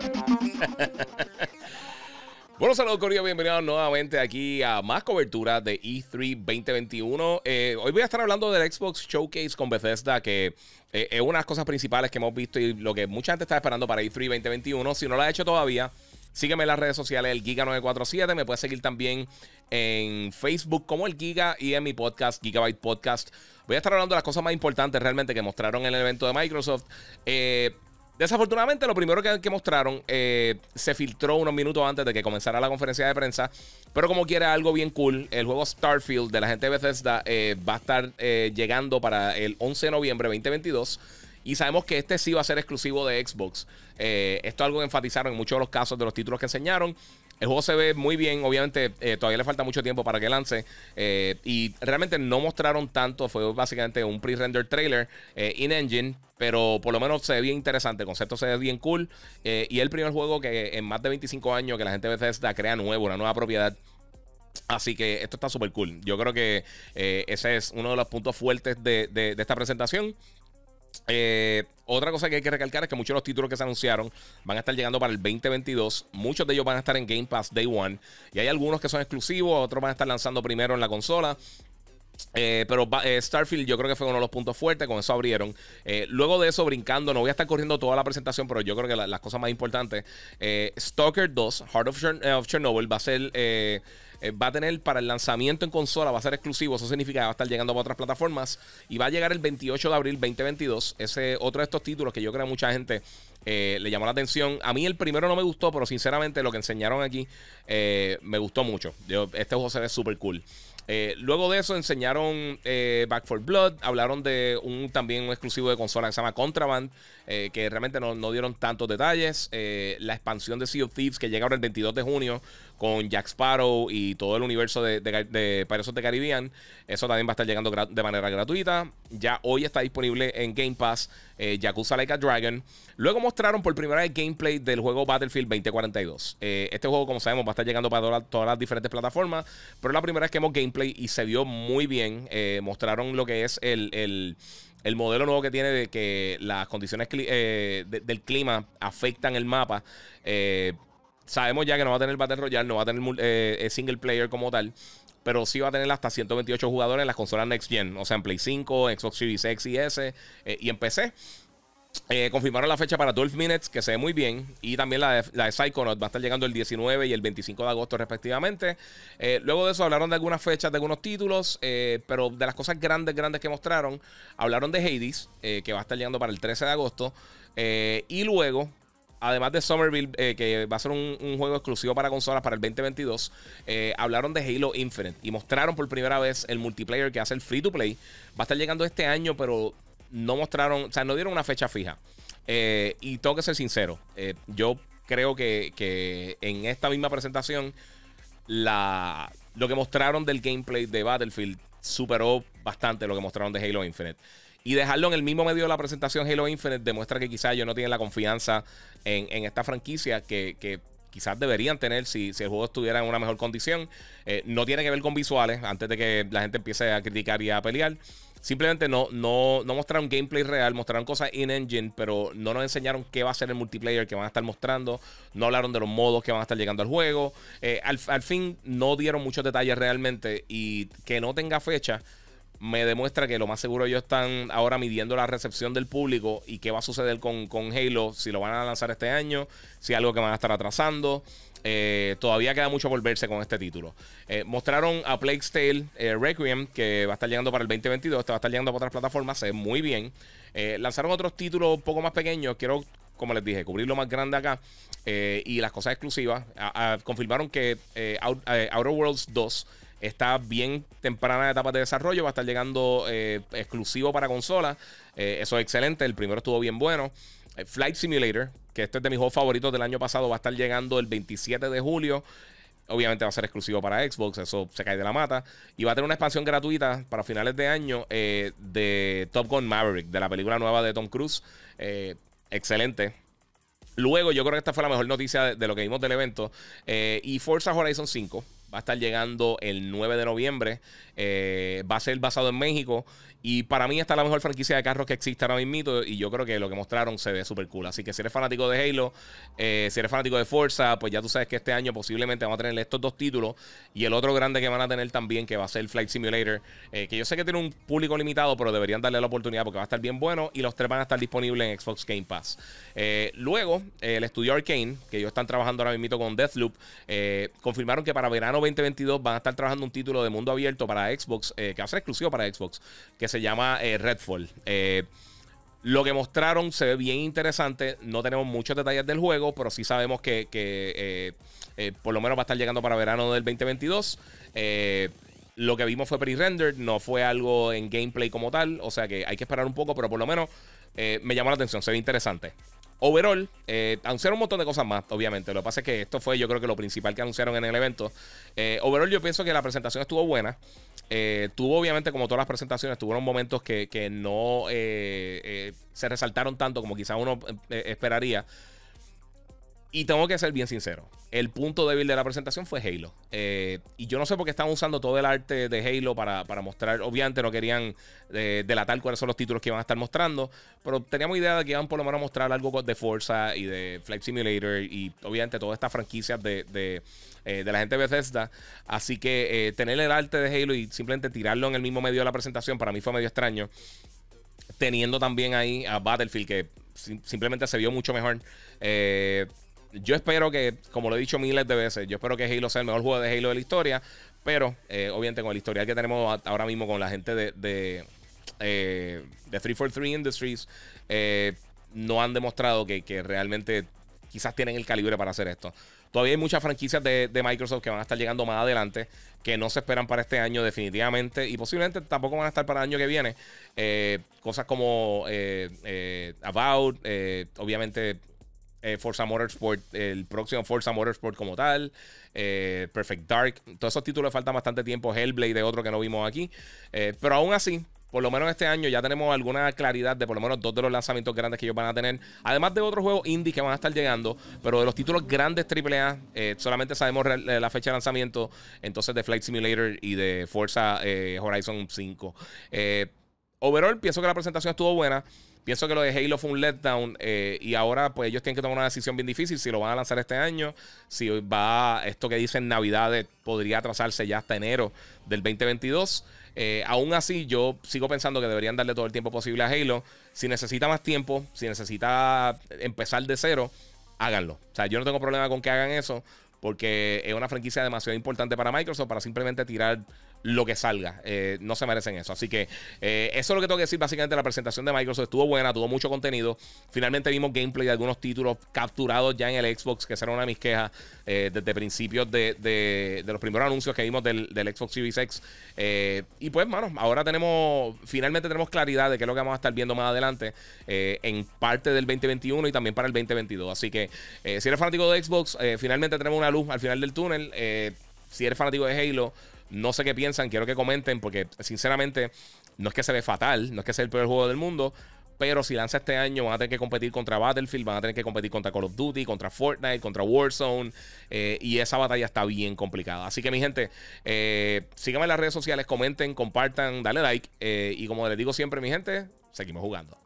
Bueno, saludos queridos, bienvenidos nuevamente aquí a más cobertura de E3 2021. Eh, hoy voy a estar hablando del Xbox Showcase con Bethesda, que eh, es una de las cosas principales que hemos visto y lo que mucha gente está esperando para E3 2021. Si no lo ha hecho todavía, sígueme en las redes sociales, el Giga947. Me puedes seguir también en Facebook como el Giga y en mi podcast, Gigabyte Podcast. Voy a estar hablando de las cosas más importantes realmente que mostraron en el evento de Microsoft. Eh, Desafortunadamente, lo primero que, mostraron eh, se filtró unos minutos antes de que comenzara la conferencia de prensa. Pero como quiera, algo bien cool. El juego Starfield de la gente de Bethesda eh, va a estar eh, llegando para el 11 de noviembre 2022. Y sabemos que este sí va a ser exclusivo de Xbox. esto es algo que enfatizaron en muchos de los casos de los títulos que enseñaron. El juego se ve muy bien, obviamente eh, todavía le falta mucho tiempo para que lance eh, y realmente no mostraron tanto, fue básicamente un pre-render trailer eh, in-engine, pero por lo menos se ve bien interesante, el concepto se ve bien cool y es el primer juego que en más de 25 años que la gente de Bethesda crea nuevo, una nueva propiedad. Así que esto está súper cool. Yo creo que ese es uno de los puntos fuertes de esta presentación. Eh, otra cosa que hay que recalcar es que muchos de los títulos que se anunciaron van a estar llegando para el 2022. Muchos de ellos van a estar en Game Pass Day One. Y hay algunos que son exclusivos, otros van a estar lanzando primero en la consola. Eh, pero eh, Starfield yo creo que fue uno de los puntos fuertes, con eso abrieron. Eh, luego de eso, brincando, no voy a estar corriendo toda la presentación, pero yo creo que las cosas más importantes, Stalker 2, Heart of, Chernobyl, va a ser... Va a tener para el lanzamiento en consola, va a ser exclusivo. Eso significa que va a estar llegando a otras plataformas. Y va a llegar el 28 de abril 2022. Ese otro de estos títulos que yo creo que mucha gente le llamó la atención. A mí el primero no me gustó, pero sinceramente lo que enseñaron aquí me gustó mucho. este juego se ve súper cool. Eh, luego de eso enseñaron eh, Back for Blood, hablaron de un también un exclusivo de consola que se llama Contraband, eh, que realmente no, dieron tantos detalles. la expansión de Sea of Thieves que llega ahora el 22 de junio con Jack Sparrow y todo el universo de, de, de Pirates of the Caribbean. Eso también va a estar llegando de manera gratuita. Ya hoy está disponible en Game Pass Yakuza Like a Dragon. Luego mostraron por primera vez gameplay del juego Battlefield 2042. este juego, como sabemos, va a estar llegando para todas, las diferentes plataformas, pero es la primera vez que hemos game y se vio muy bien. Eh, mostraron lo que es el, modelo nuevo que tiene de que las condiciones eh, del clima afectan el mapa. Eh, sabemos ya que no va a tener Battle Royale, no va a tener single player como tal pero sí va a tener hasta 128 jugadores en las consolas Next Gen, o sea, en Play 5, Xbox Series X y S y en PC. Eh, confirmaron la fecha para 12 Minutes, que se ve muy bien. Y también la de, la Psychonaut va a estar llegando el 19 y el 25 de agosto, respectivamente. Eh, luego de eso, hablaron de algunas fechas, de algunos títulos. Eh, pero de las cosas grandes, grandes que mostraron, hablaron de Hades, que va a estar llegando para el 13 de agosto. y luego, además de Somerville, que va a ser un, juego exclusivo para consolas para el 2022, hablaron de Halo Infinite y mostraron por primera vez el multiplayer que hace el free to play. Va a estar llegando este año, pero no mostraron, o sea, no dieron una fecha fija. Eh, y tengo que ser sincero, eh, yo creo que, que, en esta misma presentación, la, lo que mostraron del gameplay de Battlefield superó bastante lo que mostraron de Halo Infinite. Y dejarlo en el mismo medio de la presentación Halo Infinite demuestra que quizás ellos no tienen la confianza en, en esta franquicia que, quizás deberían tener si, si, el juego estuviera en una mejor condición. Eh, no tiene que ver con visuales, antes de que la gente empiece a criticar y a pelear. Simplemente no, no, no mostraron gameplay real, mostraron cosas in-engine, pero no nos enseñaron qué va a ser el multiplayer que van a estar mostrando. No hablaron de los modos que van a estar llegando al juego. Eh, al, al fin, no dieron muchos detalles realmente y que no tenga fecha me demuestra que lo más seguro ellos están ahora midiendo la recepción del público y qué va a suceder con, con Halo, si lo van a lanzar este año, si algo que van a estar atrasando. Eh, todavía queda mucho por verse con este título. Eh, mostraron a Plague's Tale eh, Requiem, que va a estar llegando para el 2022, te este va a estar llegando a otras plataformas, se muy bien. lanzaron otros títulos un poco más pequeños, quiero, como les dije, cubrir lo más grande acá. y las cosas exclusivas. confirmaron que Out, Outer Worlds 2 está bien temprana etapa de desarrollo, va a estar llegando eh, exclusivo para consola. Eh, eso es excelente, el primero estuvo bien bueno. Eh, Flight Simulator, que este es de mis juegos favoritos del año pasado, va a estar llegando el 27 de julio. Obviamente va a ser exclusivo para Xbox, eso se cae de la mata. Y va a tener una expansión gratuita para finales de año de Top Gun Maverick, de la película nueva de Tom Cruise. excelente, Luego, yo creo que esta fue la mejor noticia de, lo que vimos del evento. y Forza Horizon 5 Va a estar llegando el 9 de noviembre. Eh, va a ser basado en México. Y para mí está la mejor franquicia de carros que existe ahora mismo. Y yo creo que lo que mostraron se ve súper cool. Así que si eres fanático de Halo, eh, si eres fanático de Forza, pues ya tú sabes que este año posiblemente vamos a tener estos dos títulos. Y el otro grande que van a tener también, que va a ser Flight Simulator. Eh, que yo sé que tiene un público limitado, pero deberían darle la oportunidad porque va a estar bien bueno. Y los tres van a estar disponibles en Xbox Game Pass. luego, el estudio Arcane, que ellos están trabajando ahora mismo con Deathloop, confirmaron que para verano 2022 van a estar trabajando un título de mundo abierto para Xbox, eh, que va a ser exclusivo para Xbox, que se llama eh, Redfall. Eh, lo que mostraron se ve bien interesante. No tenemos muchos detalles del juego, pero sí sabemos que, que por lo menos va a estar llegando para verano del 2022. lo que vimos fue pre-rendered, no fue algo en gameplay como tal. O sea que hay que esperar un poco, pero por lo menos me llamó la atención, se ve interesante. Overall, eh, anunciaron un montón de cosas más, obviamente. Lo que pasa es que esto fue, yo creo que lo principal que anunciaron en el evento. Eh, overall, yo pienso que la presentación estuvo buena. Eh, tuvo, obviamente, como todas las presentaciones, tuvieron momentos que, que no eh, se resaltaron tanto como quizás uno esperaría. Y tengo que ser bien sincero. El punto débil de la presentación fue Halo. Eh, y yo no sé por qué estaban usando todo el arte de Halo para, mostrar. Obviamente no querían eh, delatar cuáles son los títulos que iban a estar mostrando. Pero teníamos idea de que iban por lo menos a mostrar algo de Forza y de Flight Simulator. Y obviamente todas estas franquicias de, de eh, la gente de Bethesda. Así que tener el arte de Halo y simplemente tirarlo en el mismo medio de la presentación para mí fue medio extraño. Teniendo también ahí a Battlefield que simplemente se vio mucho mejor. Eh, yo espero que, como lo he dicho miles de veces, yo espero que Halo sea el mejor juego de Halo de la historia. Pero, eh, obviamente, con el historial que tenemos ahora mismo con la gente de, de, 343 eh, Industries, eh, no han demostrado que, realmente quizás tienen el calibre para hacer esto. Todavía hay muchas franquicias de, de, Microsoft que van a estar llegando más adelante, que no se esperan para este año definitivamente, y posiblemente tampoco van a estar para el año que viene. cosas como About, obviamente eh, Forza Motorsport, el próximo Forza Motorsport como tal, eh, Perfect Dark, todos esos títulos faltan bastante tiempo, Hellblade de otro que no vimos aquí, eh, pero aún así, por lo menos este año ya tenemos alguna claridad de por lo menos dos de los lanzamientos grandes que ellos van a tener, además de otros juegos indie que van a estar llegando, pero de los títulos grandes AAA solamente sabemos la fecha de lanzamiento, entonces de Flight Simulator y de Forza Horizon 5. Eh, overall, pienso que la presentación estuvo buena. Pienso que lo de Halo fue un letdown eh, y ahora pues ellos tienen que tomar una decisión bien difícil si lo van a lanzar este año, si va esto que dicen Navidades podría atrasarse ya hasta enero del 2022. Eh, aún así yo sigo pensando que deberían darle todo el tiempo posible a Halo. Si necesita más tiempo, si necesita empezar de cero, háganlo. O sea, yo no tengo problema con que hagan eso porque es una franquicia demasiado importante para Microsoft para simplemente tirar lo que salga. Eh, no se merecen eso. Así que eh, eso es lo que tengo que decir. Básicamente, la presentación de Microsoft estuvo buena, tuvo mucho contenido. Finalmente vimos gameplay de algunos títulos capturados ya en el Xbox, que serán una de mis quejas eh, desde principios de, los primeros anuncios que vimos del, del Xbox Series X. y pues, mano, ahora tenemos, finalmente tenemos claridad de qué es lo que vamos a estar viendo más adelante en parte del 2021 y también para el 2022. Así que si eres fanático de Xbox, finalmente tenemos una luz al final del túnel. si eres fanático de Halo, no sé qué piensan, quiero que comenten porque sinceramente no es que se ve fatal, no es que sea el peor juego del mundo, pero si lanza este año, van a tener que competir contra Battlefield, van a tener que competir contra Call of Duty, contra Fortnite, contra Warzone. Eh, y esa batalla está bien complicada. Así que, mi gente, eh, síganme en las redes sociales, comenten, compartan, dale like. Eh, y como les digo siempre, mi gente, seguimos jugando.